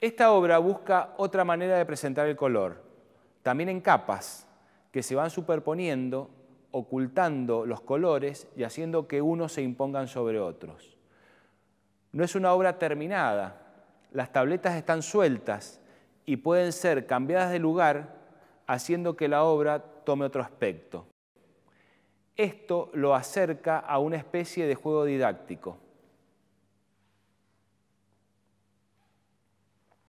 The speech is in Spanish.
Esta obra busca otra manera de presentar el color, también en capas que se van superponiendo, ocultando los colores y haciendo que unos se impongan sobre otros. No es una obra terminada, las tabletas están sueltas y pueden ser cambiadas de lugar haciendo que la obra tome otro aspecto. Esto lo acerca a una especie de juego didáctico.